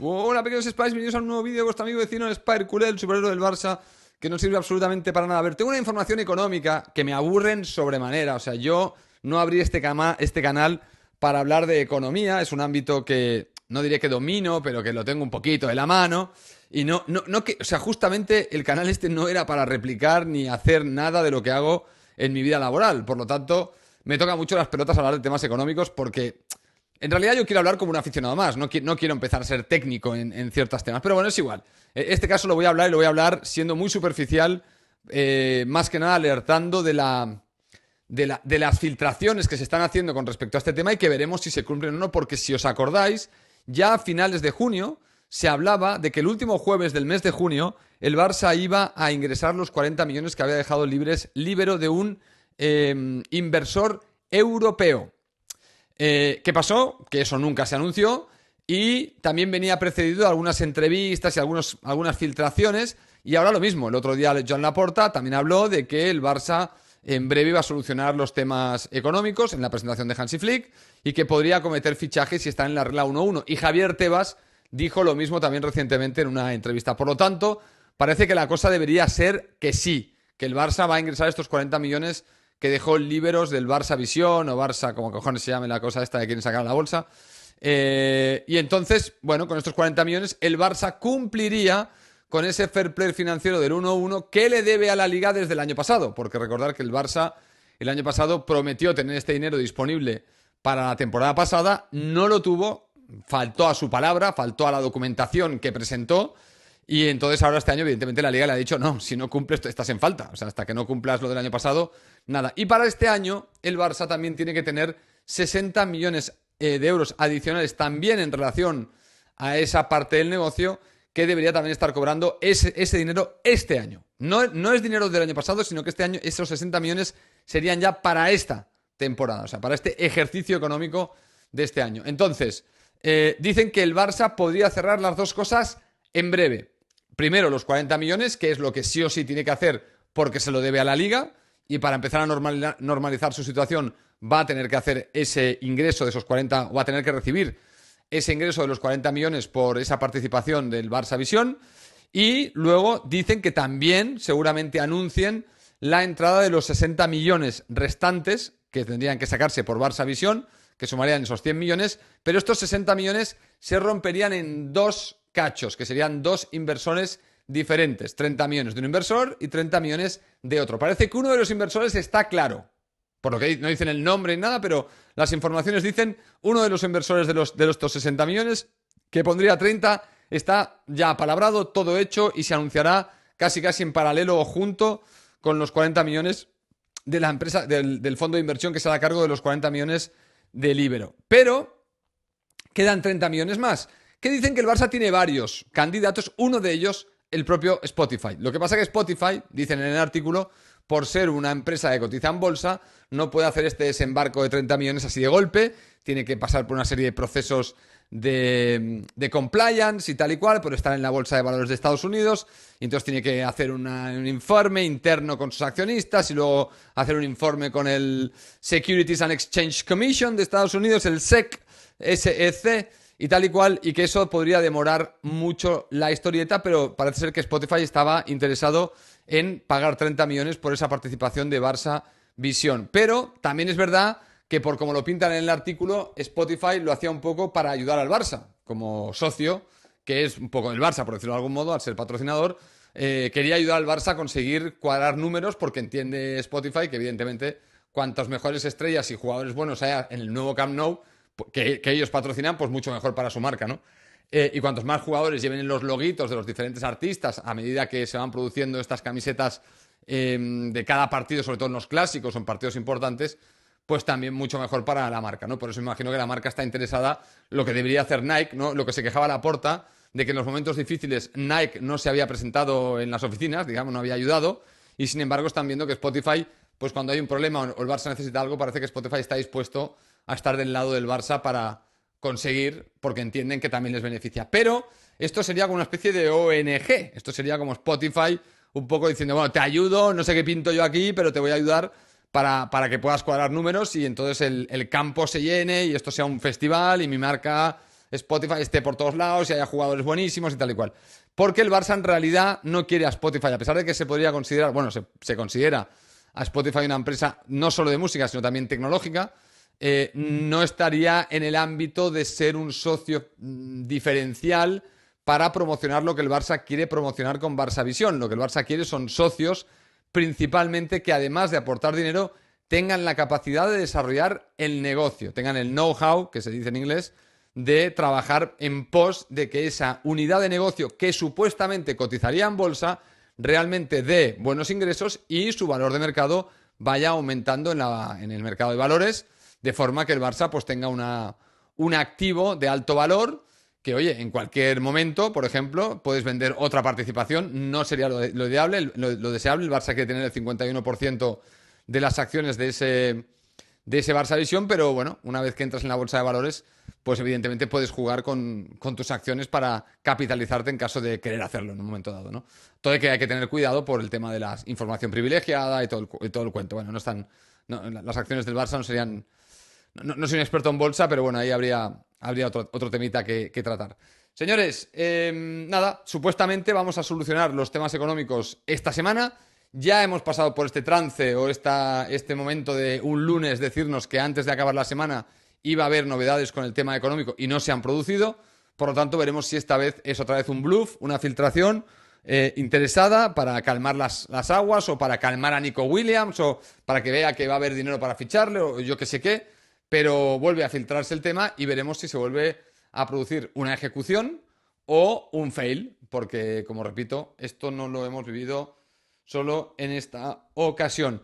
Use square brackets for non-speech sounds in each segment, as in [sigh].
Hola pequeños Spice, bienvenidos a un nuevo vídeo de vuestro amigo vecino Spire Culé, el superhéroe del Barça, que no sirve absolutamente para nada. A ver, tengo una información económica que me aburren sobremanera, o sea, yo no abrí este, este canal para hablar de economía, es un ámbito que no diría que domino, pero que lo tengo un poquito de la mano. Y no, no, no que, o sea, justamente el canal este no era para replicar ni hacer nada de lo que hago en mi vida laboral. Por lo tanto, me toca mucho las pelotas hablar de temas económicos porque en realidad yo quiero hablar como un aficionado más, no, quiero empezar a ser técnico en, ciertos temas, pero bueno, es igual. E-, este caso lo voy a hablar y lo voy a hablar siendo muy superficial, eh, más que nada alertando de, las filtraciones que se están haciendo con respecto a este tema y que veremos si se cumplen o no, porque si os acordáis, ya a finales de junio se hablaba de que el último jueves del mes de junio el Barça iba a ingresar los 40 millones que había dejado libres, libero de un em, inversor europeo. Eh, ¿Qué pasó? Que eso nunca se anunció y también venía precedido de algunas entrevistas y algunos, algunas filtraciones y ahora lo mismo. El otro día John Laporta también habló de que el Barça en breve iba a solucionar los temas económicos en la presentación de Hansi Flick y que podría cometer fichajes si está en la regla 1-1. Y Javier Tebas dijo lo mismo también recientemente en una entrevista. Por lo tanto, parece que la cosa debería ser que sí, que el Barça va a ingresar estos 40 millones que dejó liberos del Barça Visión o Barça, como cojones se llame la cosa esta de quien sacaron la bolsa. Eh, y entonces, bueno, con estos 40 millones, el Barça cumpliría con ese fair play financiero del 1-1 que le debe a la liga desde el año pasado, porque recordar que el Barça el año pasado prometió tener este dinero disponible para la temporada pasada, no lo tuvo, faltó a su palabra, faltó a la documentación que presentó y entonces ahora este año, evidentemente, la liga le ha dicho, no, si no cumples, estás en falta. O sea, hasta que no cumplas lo del año pasado, nada. Y para este año, el Barça también tiene que tener 60 millones eh, de euros adicionales también en relación a esa parte del negocio que debería también estar cobrando ese, dinero este año. No, no es dinero del año pasado, sino que este año esos 60 millones serían ya para esta temporada, o sea, para este ejercicio económico de este año. Entonces, eh, dicen que el Barça podría cerrar las dos cosas en breve primero los 40 millones, que es lo que sí o sí tiene que hacer porque se lo debe a la liga, y para empezar a normalizar, su situación va a tener que hacer ese ingreso de esos 40, va a tener que recibir ese ingreso de los 40 millones por esa participación del Barça Visión. Y luego dicen que también seguramente anuncien la entrada de los 60 millones restantes que tendrían que sacarse por Barça Visión, que sumarían esos 100 millones, pero estos 60 millones se romperían en dos cachos, que serían dos inversores diferentes, 30 millones de un inversor y 30 millones de otro. Parece que uno de los inversores está claro, por lo que no dicen el nombre ni nada, pero las informaciones dicen uno de los inversores de los de estos 60 millones que pondría 30 está ya palabrado, todo hecho y se anunciará casi casi en paralelo o junto con los 40 millones de la empresa del, del fondo de inversión que será a cargo de los 40 millones de libero Pero quedan 30 millones más que dicen que el Barça tiene varios candidatos, uno de ellos el propio Spotify. Lo que pasa que Spotify, dicen en el artículo, por ser una empresa que cotiza en bolsa, no puede hacer este desembarco de 30 millones así de golpe, tiene que pasar por una serie de procesos de, compliance y tal y cual, por estar en la bolsa de valores de Estados Unidos, y entonces tiene que hacer un informe interno con sus accionistas y luego hacer un informe con el Securities and Exchange Commission de Estados Unidos, el SEC, SEC, y tal y cual, y que eso podría demorar mucho la historieta, pero parece ser que Spotify estaba interesado en pagar 30 millones por esa participación de Barça Visión. Pero también es verdad que por como lo pintan en el artículo, Spotify lo hacía un poco para ayudar al Barça, como socio, que es un poco del Barça, por decirlo de algún modo, al ser patrocinador, eh, quería ayudar al Barça a conseguir cuadrar números porque entiende Spotify que evidentemente cuantas mejores estrellas y jugadores buenos haya en el nuevo Camp Nou, que, ellos patrocinan, pues mucho mejor para su marca, ¿no? Eh, y cuantos más jugadores lleven los loguitos de los diferentes artistas a medida que se van produciendo estas camisetas em, de cada partido, sobre todo en los clásicos son partidos importantes, pues también mucho mejor para la marca, ¿no? Por eso me imagino que la marca está interesada lo que debería hacer Nike, ¿no? Lo que se quejaba la porta de que en los momentos difíciles Nike no se había presentado en las oficinas, digamos, no había ayudado, y sin embargo están viendo que Spotify, pues cuando hay un problema o el Barça necesita algo, parece que Spotify está dispuesto a estar del lado del Barça para conseguir, porque entienden que también les beneficia. Pero esto sería como una especie de ONG, esto sería como Spotify, un poco diciendo, bueno, te ayudo, no sé qué pinto yo aquí, pero te voy a ayudar para, para que puedas cuadrar números y entonces el, campo se llene y esto sea un festival y mi marca Spotify esté por todos lados y haya jugadores buenísimos y tal y cual. Porque el Barça en realidad no quiere a Spotify, a pesar de que se podría considerar, bueno, se considera a Spotify una empresa no solo de música, sino también tecnológica, eh, no estaría en el ámbito de ser un socio mm, diferencial para promocionar lo que el Barça quiere promocionar con Barça Visión. Lo que el Barça quiere son socios principalmente que además de aportar dinero tengan la capacidad de desarrollar el negocio, tengan el know-how, que se dice en inglés, de trabajar en pos de que esa unidad de negocio que supuestamente cotizaría en bolsa realmente dé buenos ingresos y su valor de mercado vaya aumentando en el mercado de valores de forma que el Barça pues tenga una, un activo de alto valor que, oye, en cualquier momento, por ejemplo, puedes vender otra participación, no sería lo, lo lo, deseable, el Barça quiere tener el 51% de las acciones de ese, de ese Barça Visión, pero bueno, una vez que entras en la bolsa de valores, pues evidentemente puedes jugar con, con, tus acciones para capitalizarte en caso de querer hacerlo en un momento dado, ¿no? Todo que hay que tener cuidado por el tema de la información privilegiada y todo el, todo el cuento. Bueno, no están, las acciones del Barça no serían no, soy un experto en bolsa, pero bueno, ahí habría, habría otro, temita que, tratar. Señores, em, nada, supuestamente vamos a solucionar los temas económicos esta semana. Ya hemos pasado por este trance o este momento de un lunes decirnos que antes de acabar la semana iba a haber novedades con el tema económico y no se han producido. Por lo tanto, veremos si esta vez es otra vez un bluff, una filtración eh, interesada para calmar las, las aguas o para calmar a Nico Williams o para que vea que va a haber dinero para ficharle o yo qué sé qué pero vuelve a filtrarse el tema y veremos si se vuelve a producir una ejecución o un fail, porque como repito, esto no lo hemos vivido solo en esta ocasión.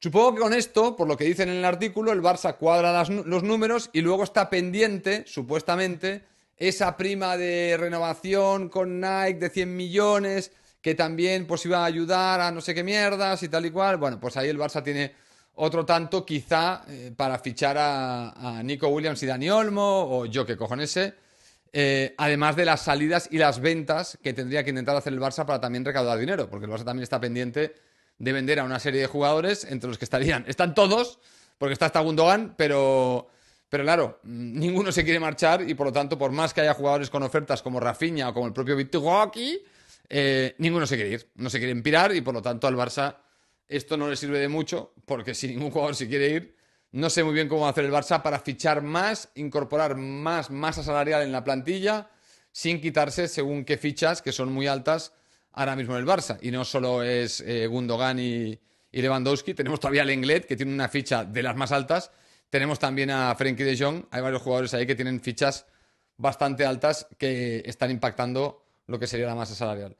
Supongo que con esto, por lo que dicen en el artículo, el Barça cuadra los números y luego está pendiente, supuestamente, esa prima de renovación con Nike de 100 millones, que también pues iba a ayudar a no sé qué mierdas y tal y cual. Bueno, pues ahí el Barça tiene otro tanto quizá eh, para fichar a, Nico Williams y Dani Olmo o yo que cojones eh, además de las salidas y las ventas que tendría que intentar hacer el Barça para también recaudar dinero, porque el Barça también está pendiente de vender a una serie de jugadores, entre los que estarían, [laughs] están todos, porque está hasta Gundogan, pero, pero claro, mm, ninguno se quiere marchar y por lo tanto, por más que haya jugadores con ofertas como Rafinha o como el propio Victor Joaquín, eh, ninguno se quiere ir, no se quiere empirar y por lo tanto al Barça esto no le sirve de mucho, porque si ningún jugador se quiere ir, no sé muy bien cómo va a hacer el Barça para fichar más, incorporar más masa salarial en la plantilla, sin quitarse según qué fichas, que son muy altas ahora mismo en el Barça. Y no solo es eh, Gundogan y, Lewandowski, tenemos todavía el Englet, que tiene una ficha de las más altas. Tenemos también a Frenkie de Jong. Hay varios jugadores ahí que tienen fichas bastante altas que están impactando lo que sería la masa salarial.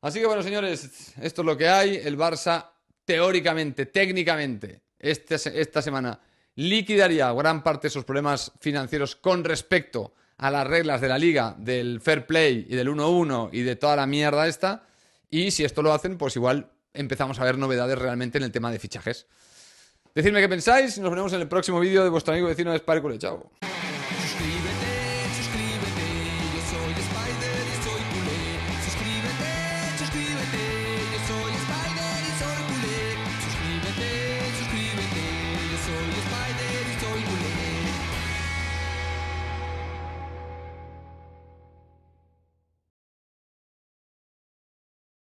Así que bueno, señores, esto es lo que hay. El Barça teóricamente, técnicamente, este esta semana liquidaría gran parte de sus problemas financieros con respecto a las reglas de la liga, del fair play y del 1-1 y de toda la mierda esta. Y si esto lo hacen, pues igual empezamos a ver novedades realmente en el tema de fichajes. Decidme qué pensáis, nos vemos en el próximo vídeo de vuestro amigo vecino de Sparkle. Chao.